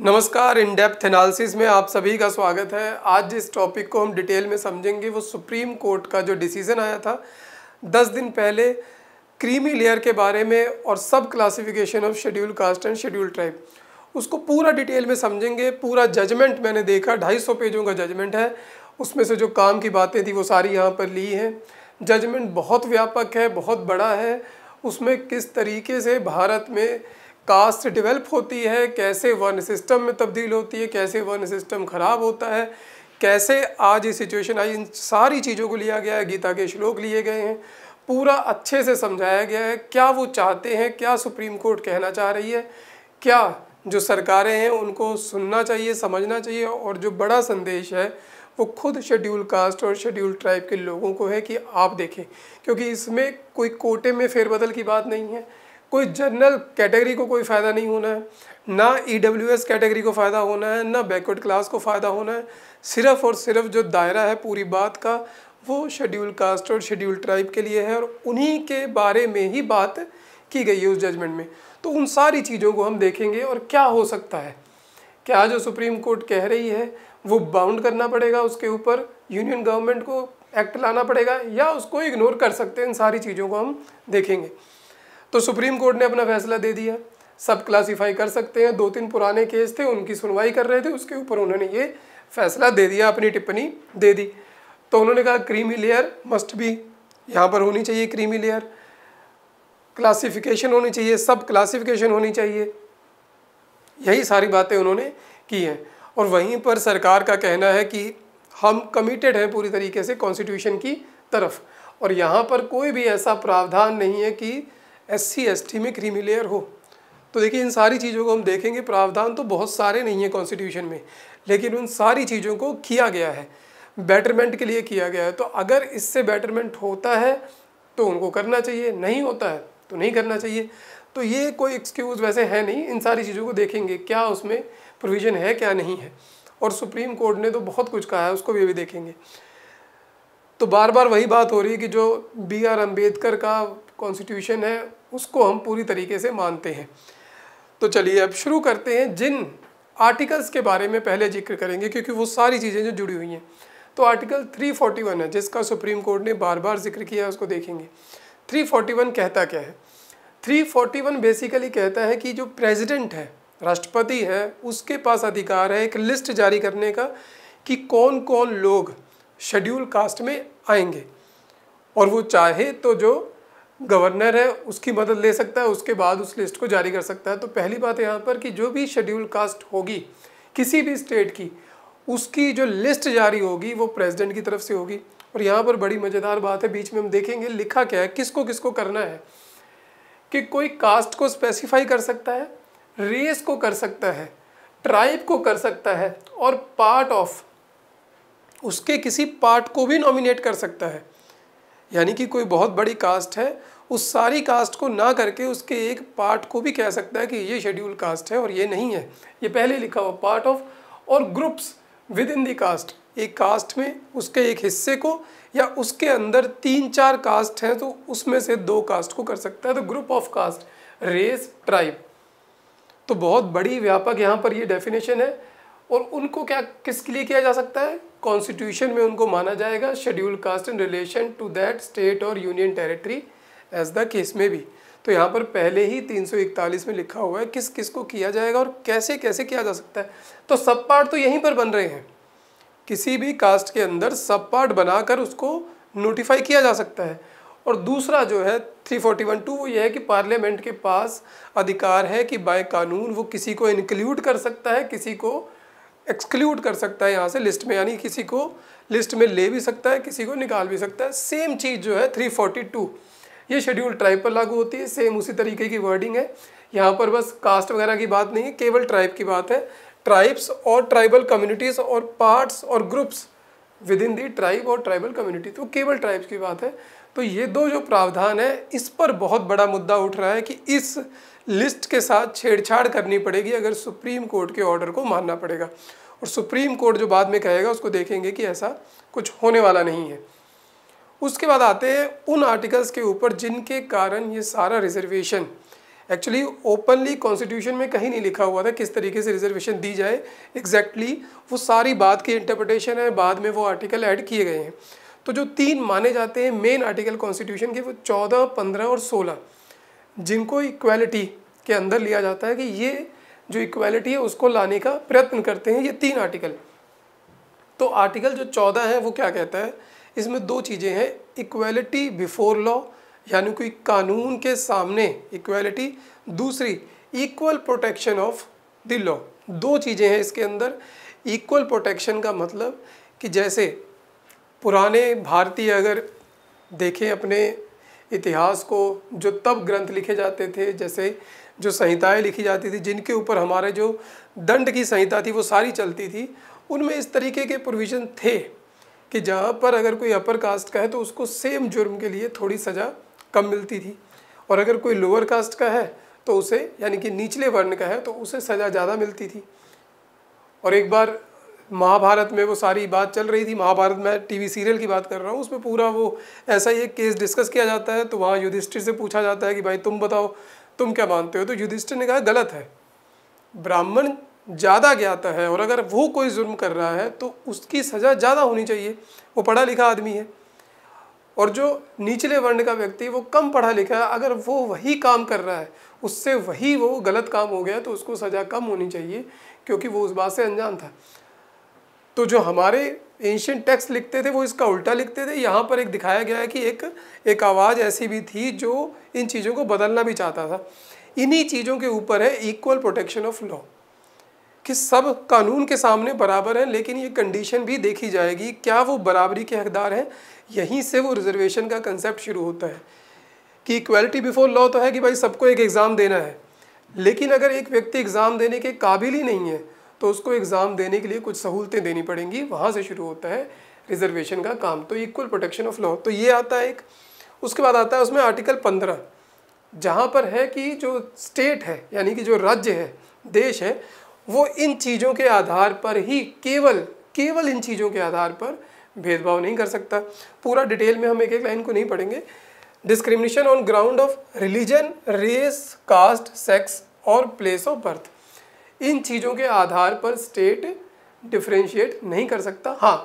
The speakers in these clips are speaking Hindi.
नमस्कार इन डेप्थ एनालिसिस में आप सभी का स्वागत है आज जिस टॉपिक को हम डिटेल में समझेंगे वो सुप्रीम कोर्ट का जो डिसीज़न आया था दस दिन पहले क्रीमी लेयर के बारे में और सब classification of schedule caste and schedule tribe उसको पूरा डिटेल में समझेंगे पूरा जजमेंट मैंने देखा ढाई सौ पेजों का जजमेंट है उसमें से जो काम की बातें थी वो सारी यहाँ पर ली हैं जजमेंट बहुत व्यापक है बहुत बड़ा है उसमें किस तरीके से भारत में कास्ट डेवलप होती है कैसे वन सिस्टम में तब्दील होती है कैसे वन सिस्टम खराब होता है कैसे आज ये सिचुएशन आई इन सारी चीज़ों को लिया गया है गीता के श्लोक लिए गए हैं पूरा अच्छे से समझाया गया है क्या वो चाहते हैं क्या सुप्रीम कोर्ट कहना चाह रही है क्या जो सरकारें हैं उनको सुनना चाहिए समझना चाहिए और जो बड़ा संदेश है वो खुद शेड्यूल कास्ट और शेड्यूल ट्राइब के लोगों को है कि आप देखें क्योंकि इसमें कोई कोटे में फेरबदल की बात नहीं है कोई जनरल कैटेगरी को कोई फ़ायदा नहीं होना है ना ई e कैटेगरी को फ़ायदा होना है ना बैकवर्ड क्लास को फ़ायदा होना है सिर्फ़ और सिर्फ जो दायरा है पूरी बात का वो शेड्यूल कास्ट और शेड्यूल ट्राइब के लिए है और उन्हीं के बारे में ही बात की गई है उस जजमेंट में तो उन सारी चीज़ों को हम देखेंगे और क्या हो सकता है क्या जो सुप्रीम कोर्ट कह रही है वो बाउंड करना पड़ेगा उसके ऊपर यूनियन गवर्नमेंट को एक्ट लाना पड़ेगा या उसको इग्नोर कर सकते हैं इन सारी चीज़ों को हम देखेंगे तो सुप्रीम कोर्ट ने अपना फैसला दे दिया सब क्लासीफाई कर सकते हैं दो तीन पुराने केस थे उनकी सुनवाई कर रहे थे उसके ऊपर उन्होंने ये फैसला दे दिया अपनी टिप्पणी दे दी तो उन्होंने कहा क्रीमी लेयर मस्ट भी यहाँ पर होनी चाहिए क्रीमी लेयर क्लासिफिकेशन होनी चाहिए सब क्लासिफिकेशन होनी चाहिए यही सारी बातें उन्होंने की हैं और वहीं पर सरकार का कहना है कि हम कमिटेड हैं पूरी तरीके से कॉन्स्टिट्यूशन की तरफ और यहाँ पर कोई भी ऐसा प्रावधान नहीं है कि एस सी एस टी में लेयर हो तो देखिए इन सारी चीज़ों को हम देखेंगे प्रावधान तो बहुत सारे नहीं हैं कॉन्स्टिट्यूशन में लेकिन उन सारी चीज़ों को किया गया है बेटरमेंट के लिए किया गया है तो अगर इससे बेटरमेंट होता है तो उनको करना चाहिए नहीं होता है तो नहीं करना चाहिए तो ये कोई एक्सक्यूज़ वैसे है नहीं इन सारी चीज़ों को देखेंगे क्या उसमें प्रोविज़न है क्या नहीं है और सुप्रीम कोर्ट ने तो बहुत कुछ कहा है उसको भी अभी देखेंगे तो बार बार वही बात हो रही है कि जो बी आर अम्बेडकर का कॉन्स्टिट्यूशन है उसको हम पूरी तरीके से मानते हैं तो चलिए अब शुरू करते हैं जिन आर्टिकल्स के बारे में पहले जिक्र करेंगे क्योंकि वो सारी चीज़ें जो जुड़ी हुई हैं तो आर्टिकल 341 है जिसका सुप्रीम कोर्ट ने बार बार जिक्र किया है उसको देखेंगे 341 कहता क्या है 341 बेसिकली कहता है कि जो प्रेसिडेंट है राष्ट्रपति है उसके पास अधिकार है एक लिस्ट जारी करने का कि कौन कौन लोग शेड्यूल कास्ट में आएंगे और वो चाहे तो जो गवर्नर है उसकी मदद ले सकता है उसके बाद उस लिस्ट को जारी कर सकता है तो पहली बात यहाँ पर कि जो भी शेड्यूल कास्ट होगी किसी भी स्टेट की उसकी जो लिस्ट जारी होगी वो प्रेसिडेंट की तरफ से होगी और यहाँ पर बड़ी मज़ेदार बात है बीच में हम देखेंगे लिखा क्या है किसको किसको करना है कि कोई कास्ट को स्पेसिफाई कर सकता है रेस को कर सकता है ट्राइब को कर सकता है और पार्ट ऑफ उसके किसी पार्ट को भी नॉमिनेट कर सकता है यानी कि कोई बहुत बड़ी कास्ट है उस सारी कास्ट को ना करके उसके एक पार्ट को भी कह सकता है कि ये शेड्यूल कास्ट है और ये नहीं है ये पहले लिखा हुआ पार्ट ऑफ और groups within the caste एक कास्ट में उसके एक हिस्से को या उसके अंदर तीन चार कास्ट हैं तो उसमें से दो कास्ट को कर सकता है तो group of caste race tribe तो बहुत बड़ी व्यापक यहाँ पर ये डेफिनेशन है और उनको क्या किसके लिए किया जा सकता है कॉन्स्टिट्यूशन में उनको माना जाएगा schedule caste in relation to that state और union territory as the case में भी तो यहाँ पर पहले ही 341 में लिखा हुआ है किस किस को किया जाएगा और कैसे कैसे किया जा सकता है तो सब पार्ट तो यहीं पर बन रहे हैं किसी भी कास्ट के अंदर सब पार्ट बनाकर उसको नोटिफाई किया जा सकता है और दूसरा जो है थ्री फोर्टी वन टू वो ये है कि पार्लियामेंट के पास अधिकार है कि बाय कानून वो किसी को इंक्लूड कर सकता है किसी को एक्सक्लूड कर सकता है यहाँ से लिस्ट में यानी किसी को लिस्ट में ले भी सकता है किसी को निकाल भी सकता है सेम चीज़ जो है थ्री फोर्टी टू ये शेड्यूल ट्राइब पर लागू होती है सेम उसी तरीके की वर्डिंग है यहाँ पर बस कास्ट वगैरह की बात नहीं है केवल ट्राइब की बात है ट्राइब्स और ट्राइबल कम्युनिटीज़ और पार्ट्स और groups within the tribe और ट्राइबल कम्युनिटी तो केवल ट्राइब्स की बात है तो ये दो जो प्रावधान है इस पर बहुत बड़ा मुद्दा उठ रहा है कि इस लिस्ट के साथ छेड़छाड़ करनी पड़ेगी अगर सुप्रीम कोर्ट के ऑर्डर को मानना पड़ेगा और सुप्रीम कोर्ट जो बाद में कहेगा उसको देखेंगे कि ऐसा कुछ होने वाला नहीं है उसके बाद आते हैं उन आर्टिकल्स के ऊपर जिनके कारण ये सारा रिजर्वेशन एक्चुअली ओपनली कॉन्स्टिट्यूशन में कहीं नहीं लिखा हुआ था किस तरीके से रिजर्वेशन दी जाए एग्जैक्टली exactly वो सारी बात की इंटरप्रटेशन है बाद में वो आर्टिकल ऐड किए गए हैं तो जो तीन माने जाते हैं मेन आर्टिकल कॉन्स्टिट्यूशन के वो चौदह पंद्रह और सोलह जिनको इक्वलिटी के अंदर लिया जाता है कि ये जो इक्वलिटी है उसको लाने का प्रयत्न करते हैं ये तीन आर्टिकल तो आर्टिकल जो चौदह है वो क्या कहता है इसमें दो चीज़ें हैं इक्वलिटी बिफोर लॉ यानी कोई कानून के सामने इक्वलिटी दूसरी equal protection of the law दो चीज़ें हैं इसके अंदर इक्वल प्रोटेक्शन का मतलब कि जैसे पुराने भारतीय अगर देखें अपने इतिहास को जो तब ग्रंथ लिखे जाते थे जैसे जो संहिताएं लिखी जाती थी जिनके ऊपर हमारे जो दंड की संहिता थी वो सारी चलती थी उनमें इस तरीके के प्रोविज़न थे कि जहाँ पर अगर कोई अपर कास्ट का है तो उसको सेम जुर्म के लिए थोड़ी सज़ा कम मिलती थी और अगर कोई लोअर कास्ट का है तो उसे यानी कि निचले वर्ण का है तो उसे सज़ा ज़्यादा मिलती थी और एक बार महाभारत में वो सारी बात चल रही थी महाभारत में टीवी सीरियल की बात कर रहा हूँ उसमें पूरा वो ऐसा ही एक केस डिस्कस किया जाता है तो वहाँ युधिष्ठिर से पूछा जाता है कि भाई तुम बताओ तुम क्या मानते हो तो युधिष्ठिर ने कहा गलत है ब्राह्मण ज़्यादा ज्ञाता है और अगर वो कोई जुर्म कर रहा है तो उसकी सज़ा ज़्यादा होनी चाहिए वो पढ़ा लिखा आदमी है और जो निचले वर्ण का व्यक्ति वो कम पढ़ा लिखा है अगर वो वही काम कर रहा है उससे वही वो गलत काम हो गया तो उसको सज़ा कम होनी चाहिए क्योंकि वो उस बात से अनजान था तो जो हमारे एंशियन टेक्स्ट लिखते थे वो इसका उल्टा लिखते थे यहाँ पर एक दिखाया गया है कि एक एक आवाज़ ऐसी भी थी जो इन चीज़ों को बदलना भी चाहता था इन्हीं चीज़ों के ऊपर है इक्वल प्रोटेक्शन ऑफ लॉ कि सब कानून के सामने बराबर हैं लेकिन ये कंडीशन भी देखी जाएगी क्या वो बराबरी के हकदार हैं यहीं से वो रिजर्वेशन का कंसेप्ट शुरू होता है कि इक्वलिटी बिफोर लॉ तो है कि भाई सबको एक एग्ज़ाम देना है लेकिन अगर एक व्यक्ति एग्ज़ाम देने के काबिल ही नहीं है तो उसको एग्ज़ाम देने के लिए कुछ सहूलतें देनी पड़ेंगी वहाँ से शुरू होता है रिजर्वेशन का काम तो इक्वल प्रोटेक्शन ऑफ लॉ तो ये आता है एक उसके बाद आता है उसमें आर्टिकल पंद्रह जहाँ पर है कि जो स्टेट है यानी कि जो राज्य है देश है वो इन चीज़ों के आधार पर ही केवल केवल इन चीज़ों के आधार पर भेदभाव नहीं कर सकता पूरा डिटेल में हम एक एक लाइन को नहीं पढ़ेंगे discrimination on ground of religion race caste sex और प्लेस ऑफ बर्थ इन चीज़ों के आधार पर स्टेट डिफ्रेंशिएट नहीं कर सकता हाँ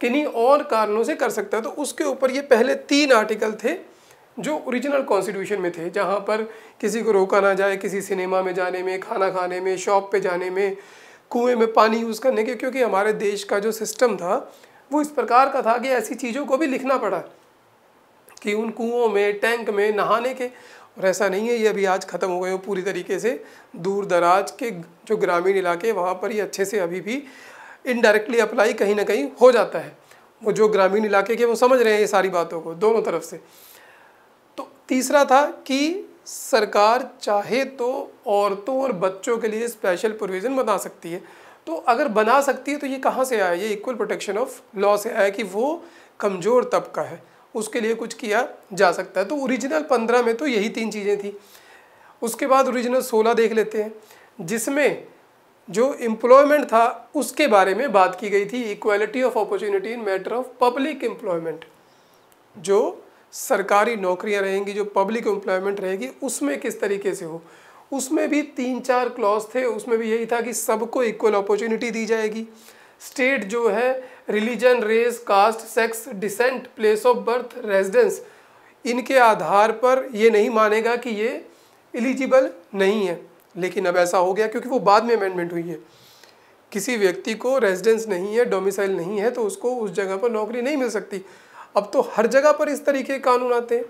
किन्हीं और कारणों से कर सकता है तो उसके ऊपर ये पहले तीन आर्टिकल थे जो ओरिजिनल कॉन्स्टिट्यूशन में थे जहाँ पर किसी को रोका ना जाए किसी सिनेमा में जाने में खाना खाने में शॉप पे जाने में कुएं में पानी यूज़ करने के क्योंकि हमारे देश का जो सिस्टम था वो इस प्रकार का था कि ऐसी चीज़ों को भी लिखना पड़ा कि उन कुओं में टैंक में नहाने के और ऐसा नहीं है ये अभी आज ख़त्म हो गए हो पूरी तरीके से दूर दराज के जो ग्रामीण इलाके वहाँ पर ये अच्छे से अभी भी इनडायरेक्टली अप्लाई कहीं ना कहीं हो जाता है वो जो ग्रामीण इलाके के वो समझ रहे हैं ये सारी बातों को दोनों तरफ से तो तीसरा था कि सरकार चाहे तो औरतों और बच्चों के लिए स्पेशल प्रोविज़न बना सकती है तो अगर बना सकती है तो ये कहाँ से आया ये इक्वल प्रोटेक्शन ऑफ लॉ से आया कि वो कमज़ोर तबका है उसके लिए कुछ किया जा सकता है तो ओरिजिनल पंद्रह में तो यही तीन चीज़ें थी उसके बाद ओरिजिनल सोलह देख लेते हैं जिसमें जो एम्प्लॉयमेंट था उसके बारे में बात की गई थी equality of opportunity in matter of public employment जो सरकारी नौकरियां रहेंगी जो पब्लिक एम्प्लॉयमेंट रहेगी उसमें किस तरीके से हो उसमें भी तीन चार क्लॉज थे उसमें भी यही था कि सबको इक्वल अपॉर्चुनिटी दी जाएगी स्टेट जो है religion race caste sex descent place of birth residence इनके आधार पर ये नहीं मानेगा कि ये एलिजिबल नहीं है लेकिन अब ऐसा हो गया क्योंकि वो बाद में अमेंडमेंट हुई है किसी व्यक्ति को रेजिडेंस नहीं है डोमिसाइल नहीं है तो उसको उस जगह पर नौकरी नहीं मिल सकती अब तो हर जगह पर इस तरीके के कानून आते हैं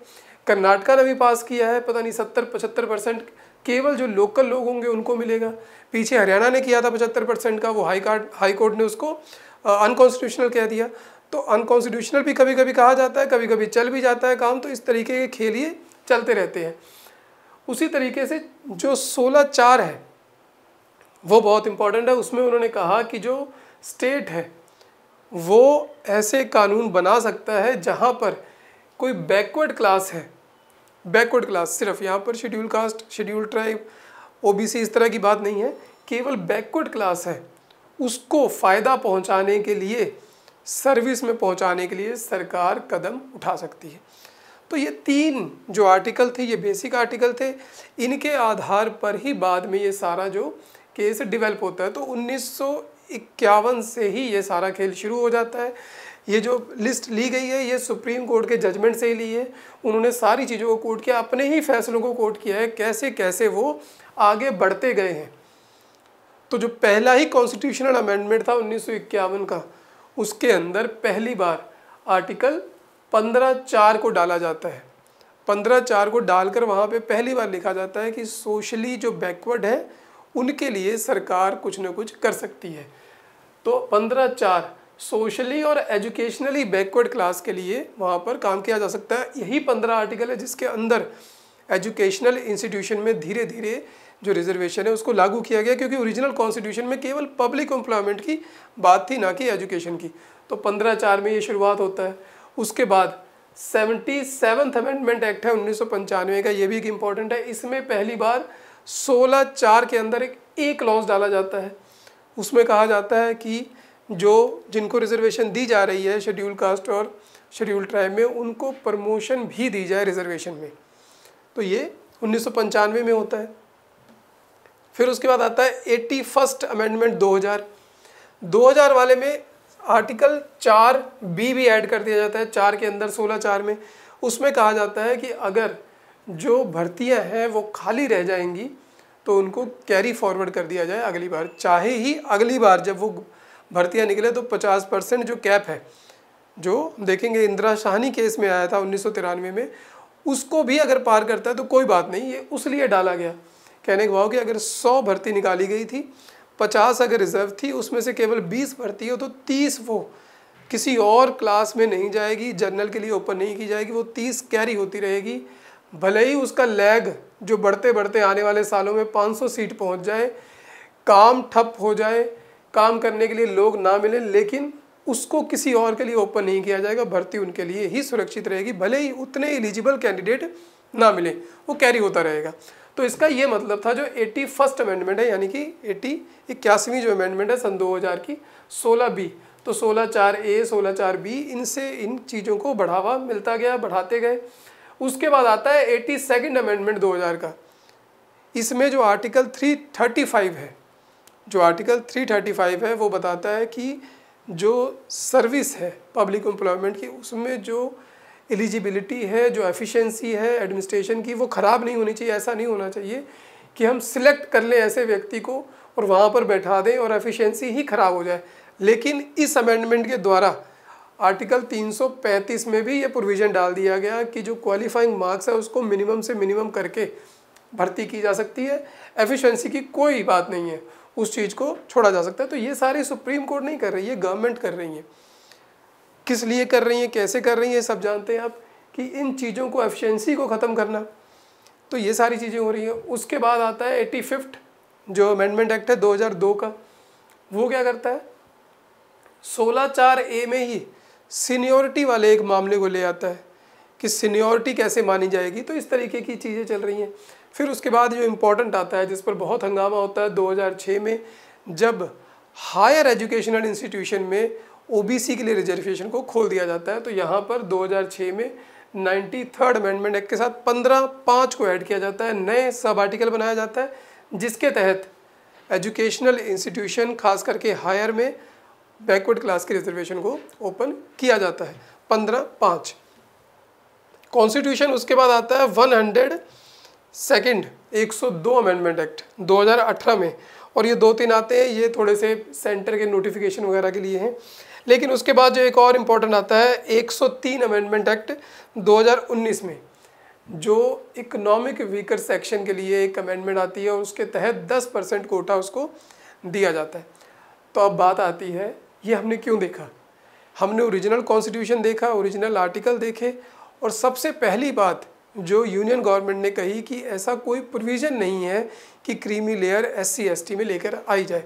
कर्नाटका ने भी पास किया है पता नहीं सत्तर पचहत्तर परसेंट केवल जो लोकल लोग होंगे उनको मिलेगा पीछे हरियाणा ने किया था पचहत्तर परसेंट का वो हाई कार्ड हाई कोर्ट ने उसको अनकॉन्स्टिट्यूशनल कह दिया तो अनकॉन्स्टिट्यूशनल भी कभी कभी कहा जाता है कभी कभी चल भी जाता है काम तो इस तरीके के खेल ये चलते रहते हैं उसी तरीके से जो सोलह चार है वो बहुत इम्पॉर्टेंट है उसमें उन्होंने कहा कि जो स्टेट है वो ऐसे कानून बना सकता है जहाँ पर कोई बैकवर्ड क्लास है बैकवर्ड क्लास सिर्फ यहाँ पर schedule caste schedule tribe OBC इस तरह की बात नहीं है केवल बैकवर्ड क्लास है उसको फ़ायदा पहुँचाने के लिए सर्विस में पहुँचाने के लिए सरकार कदम उठा सकती है तो ये तीन जो आर्टिकल थे ये बेसिक आर्टिकल थे इनके आधार पर ही बाद में ये सारा जो केस डेवलप होता है तो उन्नीस इक्यावन से ही ये सारा खेल शुरू हो जाता है ये जो लिस्ट ली गई है ये सुप्रीम कोर्ट के जजमेंट से ही ली है उन्होंने सारी चीज़ों को कोट किया अपने ही फैसलों को कोट किया है कैसे कैसे वो आगे बढ़ते गए हैं तो जो पहला ही कॉन्स्टिट्यूशनल अमेंडमेंट था उन्नीस का उसके अंदर पहली बार आर्टिकल पंद्रह चार को डाला जाता है पंद्रह चार को डालकर वहाँ पे पहली बार लिखा जाता है कि सोशली जो बैकवर्ड है उनके लिए सरकार कुछ ना कुछ कर सकती है तो पंद्रह चार सोशली और एजुकेशनली बैकवर्ड क्लास के लिए वहाँ पर काम किया जा सकता है यही पंद्रह आर्टिकल है जिसके अंदर एजुकेशनल इंस्टीट्यूशन में धीरे धीरे जो रिजर्वेशन है उसको लागू किया गया क्योंकि ओरिजिनल कॉन्स्टिट्यूशन में केवल पब्लिक एम्प्लॉयमेंट की बात थी ना कि एजुकेशन की तो पंद्रह चार में ये शुरुआत होता है उसके बाद सेवेंटी सेवन्थ अमेंडमेंट एक्ट है उन्नीस सौ पंचानवे का ये भी एक इम्पॉर्टेंट है इसमें पहली बार सोलह चार के अंदर एक ए क्लॉज डाला जाता है उसमें कहा जाता है कि जो जिनको रिजर्वेशन दी जा रही है शेड्यूल कास्ट और शेड्यूल ट्राइब में उनको प्रमोशन भी दी जाए रिजर्वेशन में तो ये उन्नीस में होता है फिर उसके बाद आता है एट्टी फर्स्ट अमेंडमेंट 2000 2000 वाले में आर्टिकल चार बी भी ऐड कर दिया जाता है चार के अंदर सोलह चार में उसमें कहा जाता है कि अगर जो भर्तियां हैं वो खाली रह जाएंगी तो उनको कैरी फॉरवर्ड कर दिया जाए अगली बार चाहे ही अगली बार जब वो भर्तियाँ निकले तो पचास परसेंट जो कैप है जो देखेंगे इंदिरा शाहनी केस में आया था उन्नीस में उसको भी अगर पार करता है तो कोई बात नहीं ये उस लिए डाला गया कहने के भाव कि अगर सौ भर्ती निकाली गई थी पचास अगर रिजर्व थी उसमें से केवल बीस भर्ती हो तो तीस वो किसी और क्लास में नहीं जाएगी जर्नल के लिए ओपन नहीं की जाएगी वो तीस कैरी होती रहेगी भले ही उसका लैग जो बढ़ते बढ़ते आने वाले सालों में 500 सीट पहुंच जाए काम ठप हो जाए काम करने के लिए लोग ना मिले लेकिन उसको किसी और के लिए ओपन नहीं किया जाएगा भर्ती उनके लिए ही सुरक्षित रहेगी भले ही उतने एलिजिबल कैंडिडेट ना मिले वो कैरी होता रहेगा तो इसका ये मतलब था जो एटी फर्स्ट अमेंडमेंट है यानी कि एटी इक्यासीवीं जो अमेंडमेंट है सन 2000 की 16 बी तो 16 चार ए 16 चार बी इनसे इन चीज़ों को बढ़ावा मिलता गया बढ़ाते गए उसके बाद आता है एटी सेकेंड अमेंडमेंट 2000 का इसमें जो आर्टिकल 335 है जो आर्टिकल 335 है वो बताता है कि जो सर्विस है पब्लिक एम्प्लॉयमेंट की उसमें जो एलिजिबिलिटी है जो एफिशिएंसी है एडमिनिस्ट्रेशन की वो ख़राब नहीं होनी चाहिए ऐसा नहीं होना चाहिए कि हम सिलेक्ट कर लें ऐसे व्यक्ति को और वहाँ पर बैठा दें और एफिशिएंसी ही ख़राब हो जाए लेकिन इस अमेंडमेंट के द्वारा आर्टिकल 335 में भी ये प्रोविज़न डाल दिया गया कि जो क्वालिफाइंग मार्क्स है उसको मिनिमम से मिनिमम करके भर्ती की जा सकती है एफिशिएंसी की कोई बात नहीं है उस चीज़ को छोड़ा जा सकता है तो ये सारी सुप्रीम कोर्ट नहीं कर रही है गवर्नमेंट कर रही है किस लिए कर रही है कैसे कर रही है सब जानते हैं आप कि इन चीज़ों को एफिशेंसी को ख़त्म करना तो ये सारी चीज़ें हो रही हैं उसके बाद आता है एटी फिफ्थ जो अमेंडमेंट एक्ट है 2002 का वो क्या करता है सोलह चार ए में ही सीनियोरिटी वाले एक मामले को ले आता है कि सीनियोरिटी कैसे मानी जाएगी तो इस तरीके की चीज़ें चल रही हैं फिर उसके बाद जो इम्पोर्टेंट आता है जिस पर बहुत हंगामा होता है 2006 में जब हायर एजुकेशनल इंस्टीट्यूशन में ओबीसी के लिए रिजर्वेशन को खोल दिया जाता है तो यहाँ पर 2006 में नाइन्टी थर्ड अमेंडमेंट एक्ट के साथ पंद्रह पाँच को ऐड किया जाता है नए सब आर्टिकल बनाया जाता है जिसके तहत एजुकेशनल इंस्टीट्यूशन खास करके हायर में बैकवर्ड क्लास की रिजर्वेशन को ओपन किया जाता है पंद्रह पाँच कॉन्स्टिट्यूशन उसके बाद आता है वन हंड्रेड सेकेंड एक सौ दो अमेंडमेंट एक्ट दो हज़ार अठारह में और ये दो तीन आते हैं ये थोड़े से सेंटर के नोटिफिकेशन वगैरह के लिए हैं लेकिन उसके बाद जो एक और इम्पोर्टेंट आता है एक सौ तीन अमेंडमेंट एक्ट दो हज़ार उन्नीस में जो इकोनॉमिक वीकर सेक्शन के लिए एक अमेंडमेंट आती है और उसके तहत दस परसेंट कोटा उसको दिया जाता है तो अब बात आती है ये हमने क्यों देखा हमने ओरिजिनल कॉन्स्टिट्यूशन देखा ओरिजिनल आर्टिकल देखे और सबसे पहली बात जो यूनियन गवर्नमेंट ने कही कि ऐसा कोई प्रोविज़न नहीं है कि creamy layer S C S T में लेकर आई जाए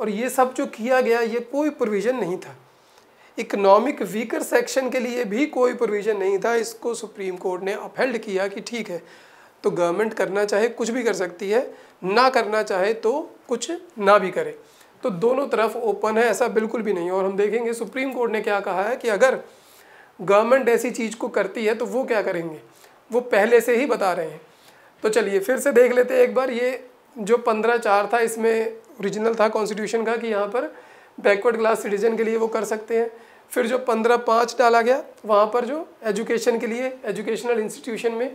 और ये सब जो किया गया ये कोई प्रोविज़न नहीं था इकोनॉमिक वीकर सेक्शन के लिए भी कोई प्रोविज़न नहीं था इसको सुप्रीम कोर्ट ने अपहेल्ड किया कि ठीक है तो गवर्नमेंट करना चाहे कुछ भी कर सकती है ना करना चाहे तो कुछ ना भी करे तो दोनों तरफ ओपन है ऐसा बिल्कुल भी नहीं और हम देखेंगे सुप्रीम कोर्ट ने क्या कहा है कि अगर गवर्नमेंट ऐसी चीज़ को करती है तो वो क्या करेंगे वो पहले से ही बता रहे हैं तो चलिए फिर से देख लेते हैं एक बार ये जो पंद्रह चार था इसमें ओरिजिनल था कॉन्स्टिट्यूशन का कि यहाँ पर बैकवर्ड क्लास सिटीजन के लिए वो कर सकते हैं फिर जो पंद्रह पाँच डाला गया वहाँ पर जो एजुकेशन के लिए एजुकेशनल इंस्टीट्यूशन में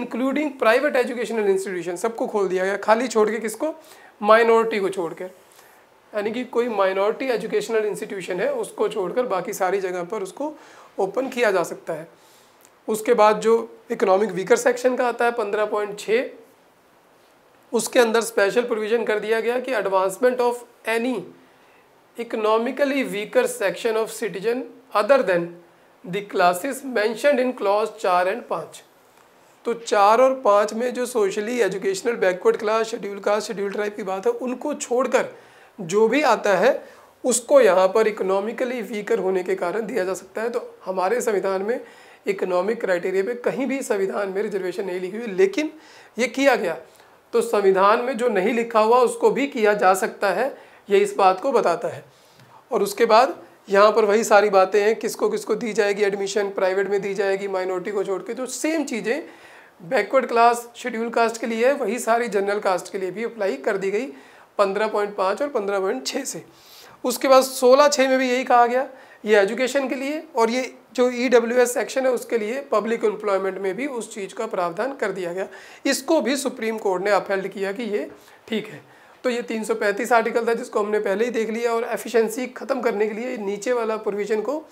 इंक्लूडिंग प्राइवेट एजुकेशनल इंस्टीट्यूशन सबको खोल दिया गया खाली छोड़ के किसको माइनॉरिटी को छोड़ कर यानी कि कोई माइनॉरिटी एजुकेशनल इंस्टीट्यूशन है उसको छोड़कर बाकी सारी जगह पर उसको ओपन किया जा सकता है उसके बाद जो इकोनॉमिक वीकर सेक्शन का आता है पंद्रह पॉइंट छः उसके अंदर स्पेशल प्रोविज़न कर दिया गया कि advancement of any economically weaker section of citizen other than the classes mentioned in clause चार एंड पाँच तो चार और पाँच में जो socially educational backward class schedule caste schedule tribe की बात है उनको छोड़कर जो भी आता है उसको यहाँ पर इकोनॉमिकली वीकर होने के कारण दिया जा सकता है तो हमारे संविधान में इकोनॉमिक क्राइटेरिया पे कहीं भी संविधान में रिजर्वेशन नहीं लिखी हुई लेकिन ये किया गया तो संविधान में जो नहीं लिखा हुआ उसको भी किया जा सकता है ये इस बात को बताता है और उसके बाद यहाँ पर वही सारी बातें हैं किसको किसको दी जाएगी एडमिशन प्राइवेट में दी जाएगी माइनॉरिटी को छोड़ के तो सेम चीज़ें बैकवर्ड क्लास शेड्यूल कास्ट के लिए वही सारी जनरल कास्ट के लिए भी अप्लाई कर दी गई 15.5 और 15.6 से उसके बाद 16 छः में भी यही कहा गया ये एजुकेशन के लिए और ये जो ई डब्ल्यू एस सेक्शन है उसके लिए पब्लिक एम्प्लॉयमेंट में भी उस चीज़ का प्रावधान कर दिया गया इसको भी सुप्रीम कोर्ट ने अपहेल्ड किया कि ये ठीक है तो ये 335 आर्टिकल था जिसको हमने पहले ही देख लिया और एफिशिएंसी ख़त्म करने के लिए नीचे वाला प्रोविज़न को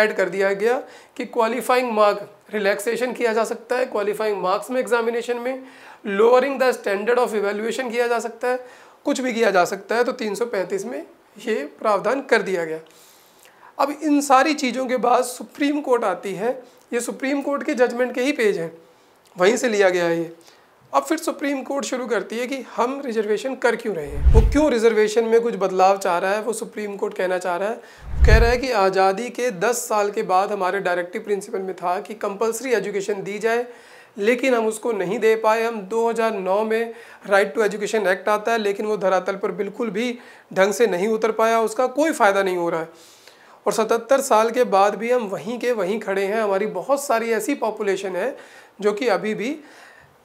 ऐड कर दिया गया कि क्वालिफाइंग मार्क रिलैक्सेशन किया जा सकता है क्वालिफाइंग मार्क्स में एग्जामिनेशन में lowering the standard of evaluation किया जा सकता है कुछ भी किया जा सकता है तो 335 में ये प्रावधान कर दिया गया अब इन सारी चीज़ों के बाद सुप्रीम कोर्ट आती है ये सुप्रीम कोर्ट के जजमेंट के ही पेज हैं वहीं से लिया गया है ये अब फिर सुप्रीम कोर्ट शुरू करती है कि हम रिजर्वेशन कर क्यों रहे हैं वो क्यों रिजर्वेशन में कुछ बदलाव चाह रहा है वो सुप्रीम कोर्ट कहना चाह रहा है कह रहा है कि आज़ादी के 10 साल के बाद हमारे डायरेक्टिव प्रिंसिपल में था कि कंपलसरी एजुकेशन दी जाए लेकिन हम उसको नहीं दे पाए हम 2009 में राइट टू एजुकेशन एक्ट आता है लेकिन वो धरातल पर बिल्कुल भी ढंग से नहीं उतर पाया उसका कोई फ़ायदा नहीं हो रहा है और 77 साल के बाद भी हम वहीं के वहीं खड़े हैं हमारी बहुत सारी ऐसी पॉपुलेशन है जो कि अभी भी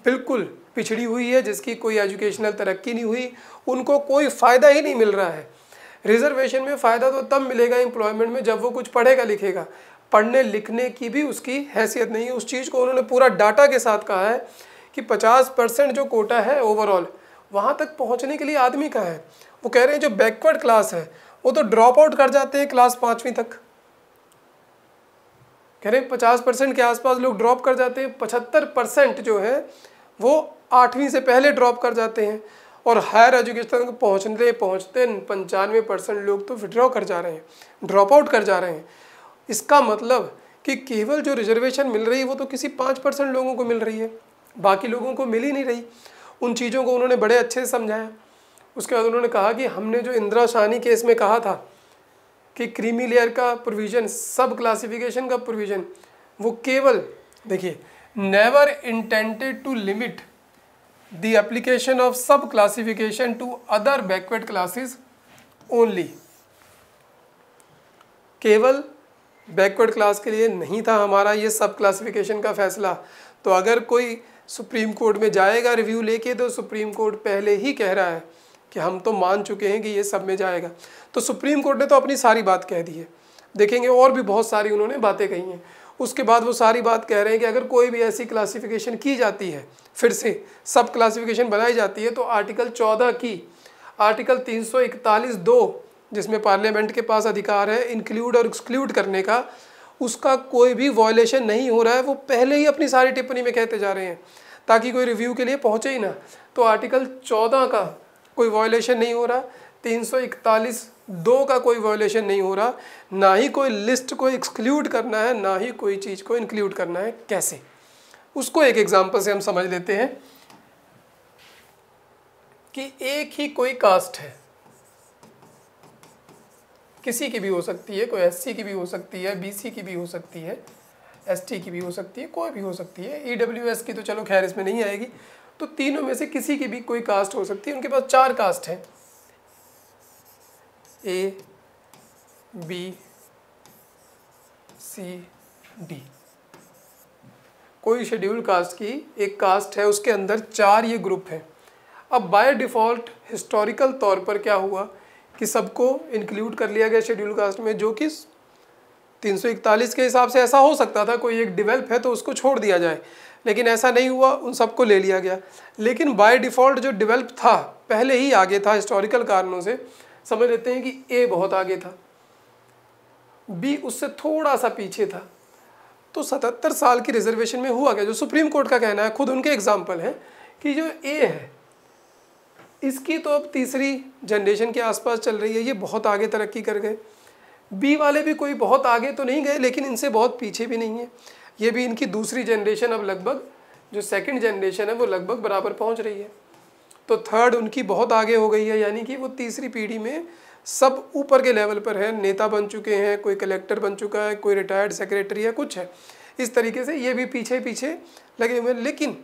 बिल्कुल पिछड़ी हुई है जिसकी कोई एजुकेशनल तरक्की नहीं हुई उनको कोई फ़ायदा ही नहीं मिल रहा है रिजर्वेशन में फ़ायदा तो तब मिलेगा एम्प्लॉयमेंट में जब वो कुछ पढ़ेगा लिखेगा पढ़ने लिखने की भी उसकी हैसियत नहीं है उस चीज़ को उन्होंने पूरा डाटा के साथ कहा है कि पचास परसेंट जो कोटा है ओवरऑल वहाँ तक पहुँचने के लिए आदमी का है वो कह रहे हैं जो बैकवर्ड क्लास है वो तो ड्रॉप आउट कर जाते हैं क्लास पाँचवीं तक कह रहे हैं पचास परसेंट के आसपास लोग ड्रॉप कर जाते हैं पचहत्तर परसेंट जो है वो आठवीं से पहले ड्रॉप कर जाते हैं और हायर एजुकेशन तक पहुँचते पहुँचते पंचानवे परसेंट लोग तो विड्रॉ कर जा रहे हैं ड्रॉप आउट कर जा रहे हैं इसका मतलब कि केवल जो रिजर्वेशन मिल रही है वो तो किसी पाँच परसेंट लोगों को मिल रही है बाकी लोगों को मिल ही नहीं रही उन चीज़ों को उन्होंने बड़े अच्छे से समझाया उसके बाद उन्होंने कहा कि हमने जो इंदिरा शाहनी केस में कहा था कि क्रीमी लेयर का प्रोविज़न सब क्लासिफिकेशन का प्रोविज़न वो केवल देखिए never intended to limit the application of sub classification to other backward classes only केवल बैकवर्ड क्लास के लिए नहीं था हमारा ये सब क्लासिफिकेशन का फैसला तो अगर कोई सुप्रीम कोर्ट में जाएगा रिव्यू लेके तो सुप्रीम कोर्ट पहले ही कह रहा है कि हम तो मान चुके हैं कि ये सब में जाएगा तो सुप्रीम कोर्ट ने तो अपनी सारी बात कह दी है देखेंगे और भी बहुत सारी उन्होंने बातें कही हैं उसके बाद वो सारी बात कह रहे हैं कि अगर कोई भी ऐसी क्लासिफिकेशन की जाती है फिर से सब क्लासिफिकेशन बनाई जाती है तो आर्टिकल 14 की आर्टिकल 341 दो जिसमें पार्लियामेंट के पास अधिकार है इंक्लूड और एक्सक्लूड करने का उसका कोई भी वॉयलेशन नहीं हो रहा है वो पहले ही अपनी सारी टिप्पणी में कहते जा रहे हैं ताकि कोई रिव्यू के लिए पहुँचे ही ना तो आर्टिकल चौदह का कोई वॉयलेशन नहीं हो रहा तीन सौ इकतालीस दो का कोई वॉयलेशन नहीं हो रहा ना ही कोई लिस्ट को एक्सक्लूड करना है ना ही कोई चीज़ को इंक्लूड करना है कैसे उसको एक एग्जाम्पल से हम समझ लेते हैं कि एक ही कोई कास्ट है किसी की भी हो सकती है कोई एस की भी हो सकती है बी की भी हो सकती है एस की भी हो सकती है कोई भी हो सकती है ई e की तो चलो खैर इसमें नहीं आएगी तो तीनों में से किसी की भी कोई कास्ट हो सकती है उनके पास चार कास्ट हैं ए बी सी डी कोई शेड्यूल कास्ट की एक कास्ट है उसके अंदर चार ये ग्रुप हैं अब बाय डिफ़ॉल्ट हिस्टोरिकल तौर पर क्या हुआ कि सबको इंक्लूड कर लिया गया शेड्यूल कास्ट में जो कि 341 के हिसाब से ऐसा हो सकता था कोई एक डिवेल्प है तो उसको छोड़ दिया जाए लेकिन ऐसा नहीं हुआ उन सबको ले लिया गया लेकिन बाय डिफ़ॉल्ट जो डिवेल्प था पहले ही आगे था हिस्टोरिकल कारणों से समझ लेते हैं कि ए बहुत आगे था बी उससे थोड़ा सा पीछे था तो सतहत्तर साल की रिजर्वेशन में हुआ क्या जो सुप्रीम कोर्ट का कहना है खुद उनके एग्जाम्पल हैं कि जो ए है इसकी तो अब तीसरी जनरेशन के आसपास चल रही है ये बहुत आगे तरक्की कर गए बी वाले भी कोई बहुत आगे तो नहीं गए लेकिन इनसे बहुत पीछे भी नहीं है ये भी इनकी दूसरी जनरेशन अब लगभग जो सेकंड जनरेशन है वो लगभग बराबर पहुंच रही है तो थर्ड उनकी बहुत आगे हो गई है यानी कि वो तीसरी पीढ़ी में सब ऊपर के लेवल पर है नेता बन चुके हैं कोई कलेक्टर बन चुका है कोई रिटायर्ड सेक्रेटरी है कुछ है इस तरीके से ये भी पीछे पीछे लगे हुए हैं लेकिन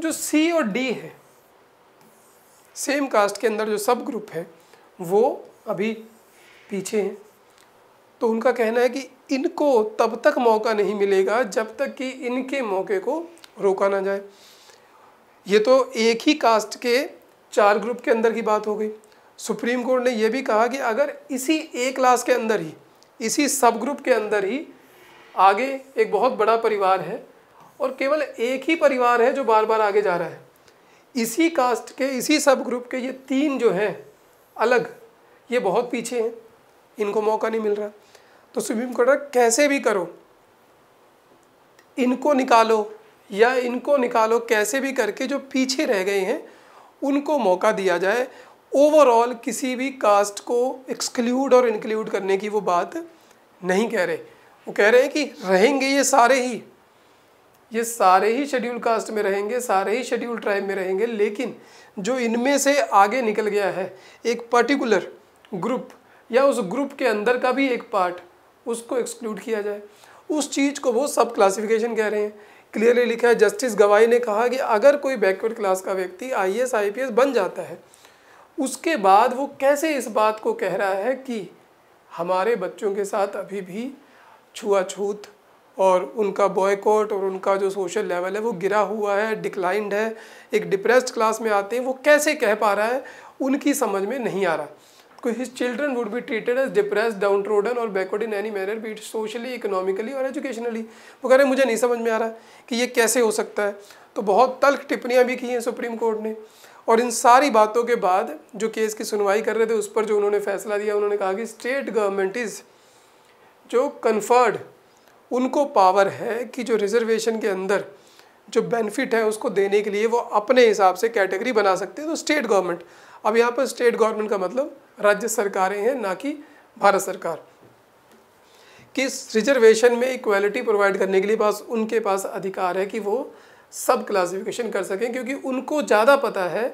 जो सी और डी है सेम कास्ट के अंदर जो सब ग्रुप है वो अभी पीछे हैं तो उनका कहना है कि इनको तब तक मौका नहीं मिलेगा जब तक कि इनके मौके को रोका ना जाए ये तो एक ही कास्ट के चार ग्रुप के अंदर की बात हो गई सुप्रीम कोर्ट ने यह भी कहा कि अगर इसी एक क्लास के अंदर ही इसी सब ग्रुप के अंदर ही आगे एक बहुत बड़ा परिवार है और केवल एक ही परिवार है जो बार बार आगे जा रहा है इसी कास्ट के इसी सब ग्रुप के ये तीन जो हैं अलग ये बहुत पीछे हैं इनको मौका नहीं मिल रहा तो सुप्रीम कोर्ट कैसे भी करो इनको निकालो या इनको निकालो कैसे भी करके जो पीछे रह गए हैं उनको मौका दिया जाए ओवरऑल किसी भी कास्ट को एक्सक्लूड और इंक्लूड करने की वो बात नहीं कह रहे वो कह रहे हैं कि रहेंगे ये सारे ही ये सारे ही शेड्यूल कास्ट में रहेंगे सारे ही शेड्यूल ट्राइब में रहेंगे लेकिन जो इनमें से आगे निकल गया है एक पर्टिकुलर ग्रुप या उस ग्रुप के अंदर का भी एक पार्ट उसको एक्सक्लूड किया जाए उस चीज़ को वो सब क्लासिफिकेशन कह रहे हैं क्लियरली लिखा है जस्टिस गवाई ने कहा कि अगर कोई बैकवर्ड क्लास का व्यक्ति आई एस बन जाता है उसके बाद वो कैसे इस बात को कह रहा है कि हमारे बच्चों के साथ अभी भी छुआछूत और उनका बॉयकॉट और उनका जो सोशल लेवल है वो गिरा हुआ है डिक्लाइंड है एक डिप्रेस्ड क्लास में आते हैं वो कैसे कह पा रहा है उनकी समझ में नहीं आ रहा कोई his children would be treated as depress downtrodden और backward in any manner be it socially economically और एजुकेशनली वो कह रहे मुझे नहीं समझ में आ रहा कि ये कैसे हो सकता है तो बहुत तल्ख टिप्पणियाँ भी की हैं सुप्रीम कोर्ट ने और इन सारी बातों के बाद जो केस की सुनवाई कर रहे थे उस पर जो उन्होंने फैसला दिया उन्होंने कहा कि स्टेट गवर्नमेंट इज़ जो कन्फर्ड उनको पावर है कि जो रिजर्वेशन के अंदर जो बेनिफिट है उसको देने के लिए वो अपने हिसाब से कैटेगरी बना सकते हैं तो स्टेट गवर्नमेंट अब यहाँ पर स्टेट गवर्नमेंट का मतलब राज्य सरकारें हैं ना कि भारत सरकार कि रिजर्वेशन में इक्वालिटी प्रोवाइड करने के लिए पास उनके पास अधिकार है कि वो सब क्लासिफिकेशन कर सकें क्योंकि उनको ज़्यादा पता है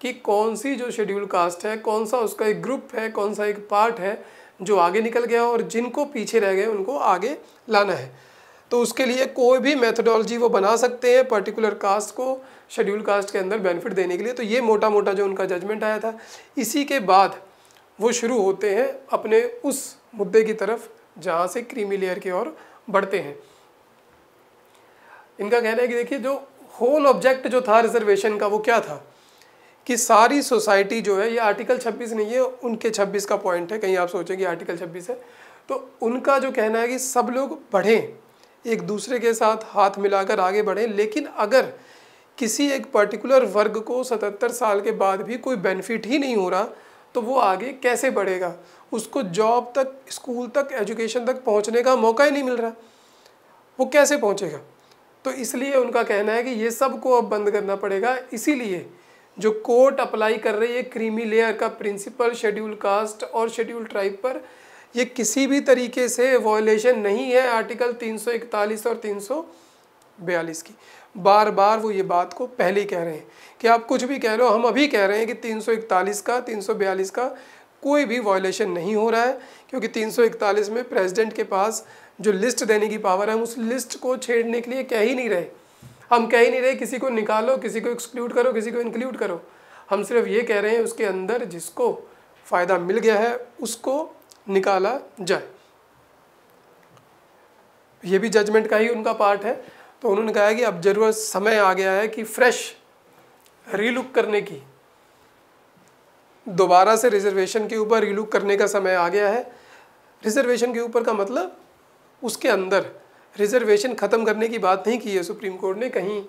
कि कौन सी जो शेड्यूल कास्ट है कौन सा उसका एक ग्रुप है कौन सा एक पार्ट है जो आगे निकल गया और जिनको पीछे रह गए उनको आगे लाना है तो उसके लिए कोई भी मेथडोलॉजी वो बना सकते हैं पर्टिकुलर कास्ट को शेड्यूल कास्ट के अंदर बेनिफिट देने के लिए तो ये मोटा मोटा जो उनका जजमेंट आया था इसी के बाद वो शुरू होते हैं अपने उस मुद्दे की तरफ जहाँ से क्रीमी लेयर की ओर बढ़ते हैं इनका कहना है कि देखिए जो होल ऑब्जेक्ट जो था रिजर्वेशन का वो क्या था कि सारी सोसाइटी जो है ये आर्टिकल 26 नहीं है उनके 26 का पॉइंट है कहीं आप सोचें कि आर्टिकल 26 है तो उनका जो कहना है कि सब लोग बढ़ें एक दूसरे के साथ हाथ मिलाकर आगे बढ़ें लेकिन अगर किसी एक पर्टिकुलर वर्ग को 77 साल के बाद भी कोई बेनिफिट ही नहीं हो रहा तो वो आगे कैसे बढ़ेगा उसको जॉब तक स्कूल तक एजुकेशन तक पहुँचने का मौका ही नहीं मिल रहा वो कैसे पहुँचेगा तो इसलिए उनका कहना है कि ये सब को अब बंद करना पड़ेगा इसीलिए जो कोर्ट अप्लाई कर रही है क्रीमी लेयर का प्रिंसिपल शेड्यूल कास्ट और शेड्यूल ट्राइब पर ये किसी भी तरीके से वॉयलेशन नहीं है आर्टिकल 341 और 342 की बार बार वो ये बात को पहले कह रहे हैं कि आप कुछ भी कह लो हम अभी कह रहे हैं कि 341 का 342 का कोई भी वॉयलेशन नहीं हो रहा है क्योंकि 341 में प्रेसिडेंट के पास जो लिस्ट देने की पावर है उस लिस्ट को छेड़ने के लिए कह ही नहीं रहे हम कह ही नहीं रहे किसी को निकालो किसी को एक्सक्लूड करो किसी को इंक्लूड करो हम सिर्फ ये कह रहे हैं उसके अंदर जिसको फ़ायदा मिल गया है उसको निकाला जाए ये भी जजमेंट का ही उनका पार्ट है तो उन्होंने कहा कि अब जरूर समय आ गया है कि फ्रेश रीलुक करने की दोबारा से रिजर्वेशन के ऊपर रीलुक करने का समय आ गया है रिजर्वेशन के ऊपर का मतलब उसके अंदर रिजर्वेशन ख़त्म करने की बात नहीं की है सुप्रीम कोर्ट ने कहीं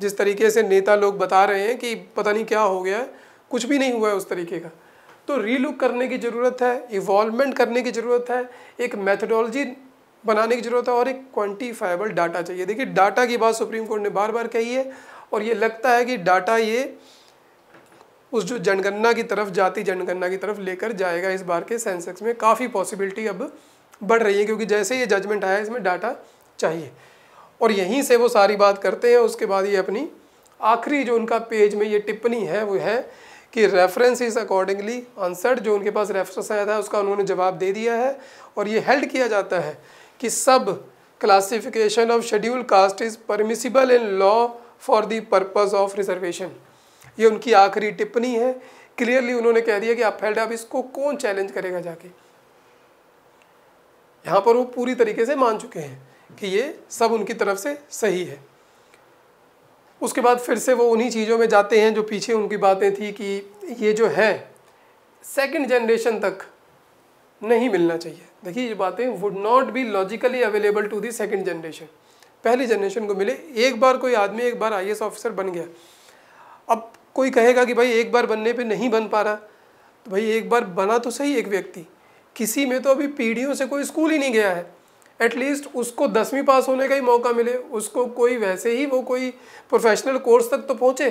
जिस तरीके से नेता लोग बता रहे हैं कि पता नहीं क्या हो गया है कुछ भी नहीं हुआ है उस तरीके का तो रीलुक करने की ज़रूरत है इवॉल्वमेंट करने की ज़रूरत है एक मैथडोलॉजी बनाने की ज़रूरत है और एक क्वान्टिफाइबल डाटा चाहिए देखिए डाटा की बात सुप्रीम कोर्ट ने बार बार कही है और ये लगता है कि डाटा ये उस जो जनगणना की तरफ जाती जनगणना की तरफ लेकर जाएगा इस बार के सेंसेक्स में काफ़ी पॉसिबिलिटी अब बढ़ रही है क्योंकि जैसे ये जजमेंट आया इसमें डाटा चाहिए और यहीं से वो सारी बात करते हैं उसके बाद ये अपनी आखिरी जो उनका पेज में ये टिप्पणी है वो है कि रेफरेंस इज अकॉर्डिंगली आंसर्ड जो उनके पास रेफरेंस आया था उसका उन्होंने जवाब दे दिया है और ये हेल्ड किया जाता है कि sub classification of schedule caste is permissible in law for the purpose of reservation ये उनकी आखिरी टिप्पणी है क्लियरली उन्होंने कह दिया कि आप हेल्ड आप इसको कौन चैलेंज करेगा जाके यहाँ पर वो पूरी तरीके से मान चुके हैं कि ये सब उनकी तरफ से सही है उसके बाद फिर से वो उन्हीं चीज़ों में जाते हैं जो पीछे उनकी बातें थी कि ये जो है सेकंड जनरेशन तक नहीं मिलना चाहिए देखिए ये बातें would not be logically available to the second generation पहली जनरेशन को मिले एक बार कोई आदमी एक बार आई ऑफिसर बन गया अब कोई कहेगा कि भाई एक बार बनने पर नहीं बन पा रहा तो भाई एक बार बना तो सही एक व्यक्ति किसी में तो अभी पीढ़ियों से कोई स्कूल ही नहीं गया है एटलीस्ट उसको दसवीं पास होने का ही मौका मिले उसको कोई वैसे ही वो कोई प्रोफेशनल कोर्स तक तो पहुँचे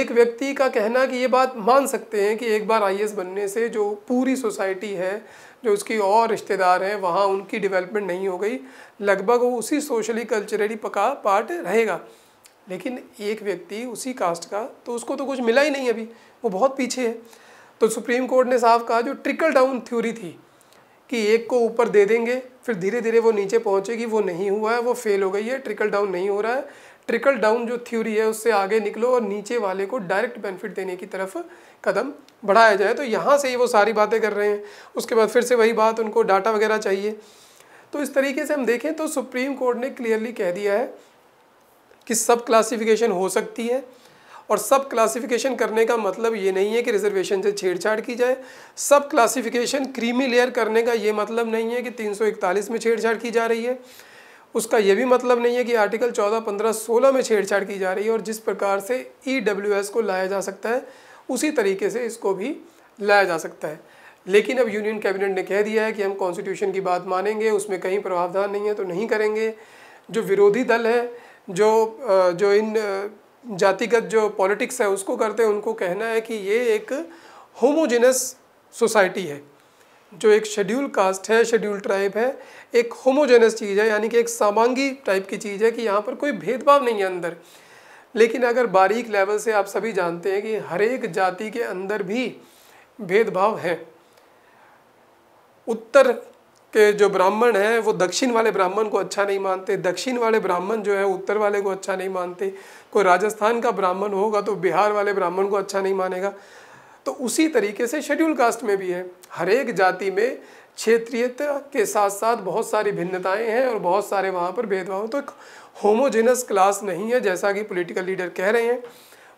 एक व्यक्ति का कहना कि ये बात मान सकते हैं कि एक बार आई बनने से जो पूरी सोसाइटी है जो उसकी और रिश्तेदार हैं वहाँ उनकी डेवलपमेंट नहीं हो गई लगभग वो उसी सोशली कल्चरली पका पार्ट रहेगा लेकिन एक व्यक्ति उसी कास्ट का तो उसको तो कुछ मिला ही नहीं अभी वो बहुत पीछे है तो सुप्रीम कोर्ट ने साफ कहा जो ट्रिकल डाउन थ्योरी थी कि एक को ऊपर दे देंगे फिर धीरे धीरे वो नीचे पहुँचेगी वो नहीं हुआ है वो फेल हो गई है ट्रिकल डाउन नहीं हो रहा है ट्रिकल डाउन जो थ्योरी है उससे आगे निकलो और नीचे वाले को डायरेक्ट बेनिफिट देने की तरफ कदम बढ़ाया जाए तो यहाँ से ही वो सारी बातें कर रहे हैं उसके बाद फिर से वही बात उनको डाटा वगैरह चाहिए तो इस तरीके से हम देखें तो सुप्रीम कोर्ट ने क्लियरली कह दिया है कि सब क्लासिफिकेशन हो सकती है और सब क्लासिफिकेशन करने का मतलब ये नहीं है कि रिजर्वेशन से छेड़छाड़ की जाए सब क्लासिफिकेशन क्रीमी लेयर करने का ये मतलब नहीं है कि 341 में छेड़छाड़ की जा रही है उसका यह भी मतलब नहीं है कि आर्टिकल 14, 15, 16 में छेड़छाड़ की जा रही है और जिस प्रकार से ई e को लाया जा सकता है उसी तरीके से इसको भी लाया जा सकता है लेकिन अब यूनियन कैबिनेट ने कह दिया है कि हम कॉन्स्टिट्यूशन की बात मानेंगे उसमें कहीं प्रावधान नहीं है तो नहीं करेंगे जो विरोधी दल है जो जो इन जातिगत जो पॉलिटिक्स है उसको करते हैं उनको कहना है कि ये एक होमोजेनस सोसाइटी है जो एक शेड्यूल कास्ट है शेड्यूल ट्राइब है एक होमोजेनस चीज़ है यानी कि एक सामांगी टाइप की चीज़ है कि यहाँ पर कोई भेदभाव नहीं है अंदर लेकिन अगर बारीक लेवल से आप सभी जानते हैं कि हर एक जाति के अंदर भी भेदभाव है उत्तर के जो ब्राह्मण हैं वो दक्षिण वाले ब्राह्मण को अच्छा नहीं मानते दक्षिण वाले ब्राह्मण जो है उत्तर वाले को अच्छा नहीं मानते कोई राजस्थान का ब्राह्मण होगा तो बिहार वाले ब्राह्मण को अच्छा नहीं मानेगा तो उसी तरीके से शेड्यूल कास्ट में भी है हर एक जाति में क्षेत्रीयता के साथ साथ बहुत सारी भिन्नताएं हैं और बहुत सारे वहाँ पर भेदभाव तो एक होमोजेनस क्लास नहीं है जैसा कि पॉलिटिकल लीडर कह रहे हैं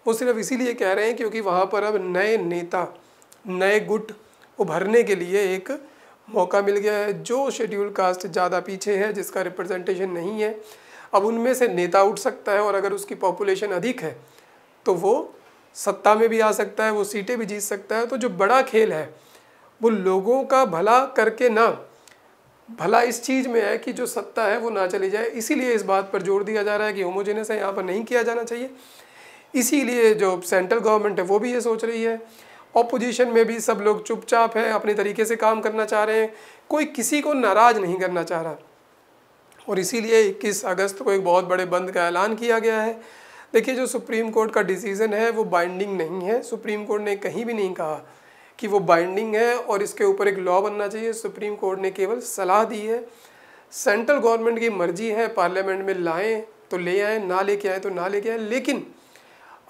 वो सिर्फ इसीलिए कह रहे हैं क्योंकि वहाँ पर अब नए नेता नए गुट उभरने के लिए एक मौका मिल गया है जो शेड्यूल कास्ट ज़्यादा पीछे है जिसका रिप्रेजेंटेशन नहीं है अब उनमें से नेता उठ सकता है और अगर उसकी पॉपुलेशन अधिक है तो वो सत्ता में भी आ सकता है वो सीटें भी जीत सकता है तो जो बड़ा खेल है वो लोगों का भला करके ना भला इस चीज़ में है कि जो सत्ता है वो ना चली जाए इसीलिए इस बात पर जोर दिया जा रहा है कि होमोजेनस है यहाँ पर नहीं किया जाना चाहिए इसीलिए जो सेंट्रल गवर्नमेंट है वो भी ये सोच रही है ऑपोजिशन में भी सब लोग चुपचाप हैं अपने तरीके से काम करना चाह रहे हैं कोई किसी को नाराज़ नहीं करना चाह रहा और इसीलिए 21 अगस्त को एक बहुत बड़े बंद का ऐलान किया गया है देखिए जो सुप्रीम कोर्ट का डिसीज़न है वो बाइंडिंग नहीं है सुप्रीम कोर्ट ने कहीं भी नहीं कहा कि वो बाइंडिंग है और इसके ऊपर एक लॉ बनना चाहिए सुप्रीम कोर्ट ने केवल सलाह दी है सेंट्रल गवर्नमेंट की मर्जी है पार्लियामेंट में लाएँ तो ले आएँ ना लेके आए तो ना लेके आएँ लेकिन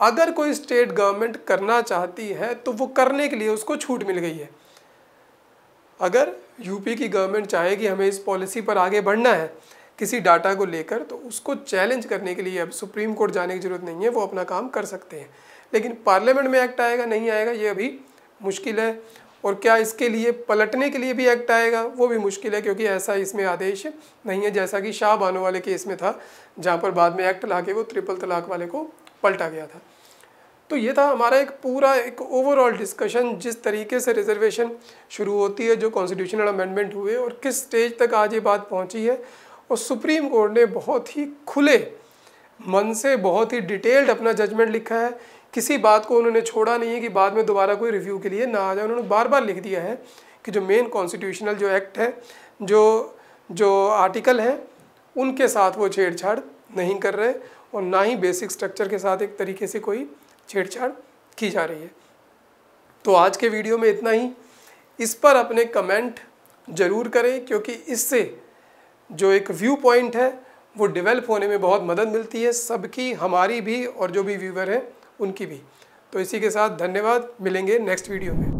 अगर कोई स्टेट गवर्नमेंट करना चाहती है तो वो करने के लिए उसको छूट मिल गई है अगर यूपी की गवर्नमेंट चाहेगी हमें इस पॉलिसी पर आगे बढ़ना है किसी डाटा को लेकर तो उसको चैलेंज करने के लिए अब सुप्रीम कोर्ट जाने की ज़रूरत नहीं है वो अपना काम कर सकते हैं लेकिन पार्लियामेंट में एक्ट आएगा नहीं आएगा ये अभी मुश्किल है और क्या इसके लिए पलटने के लिए भी एक्ट आएगा वो भी मुश्किल है क्योंकि ऐसा इसमें आदेश नहीं है जैसा कि शाह बानो वाले केस में था जहाँ पर बाद में एक्ट ला के वो ट्रिपल तलाक वाले को पलटा गया था तो ये था हमारा एक पूरा एक ओवरऑल डिस्कशन जिस तरीके से रिजर्वेशन शुरू होती है जो कॉन्स्टिट्यूशनल अमेंडमेंट हुए और किस स्टेज तक आज ये बात पहुंची है और सुप्रीम कोर्ट ने बहुत ही खुले मन से बहुत ही डिटेल्ड अपना जजमेंट लिखा है किसी बात को उन्होंने छोड़ा नहीं है कि बाद में दोबारा कोई रिव्यू के लिए ना आ जाए उन्होंने बार बार लिख दिया है कि जो मेन कॉन्स्टिट्यूशनल जो एक्ट है जो जो आर्टिकल हैं उनके साथ वो छेड़छाड़ नहीं कर रहे और ना ही बेसिक स्ट्रक्चर के साथ एक तरीके से कोई छेड़छाड़ की जा रही है तो आज के वीडियो में इतना ही इस पर अपने कमेंट ज़रूर करें क्योंकि इससे जो एक व्यू पॉइंट है वो डेवलप होने में बहुत मदद मिलती है सबकी हमारी भी और जो भी व्यूवर हैं उनकी भी तो इसी के साथ धन्यवाद मिलेंगे नेक्स्ट वीडियो में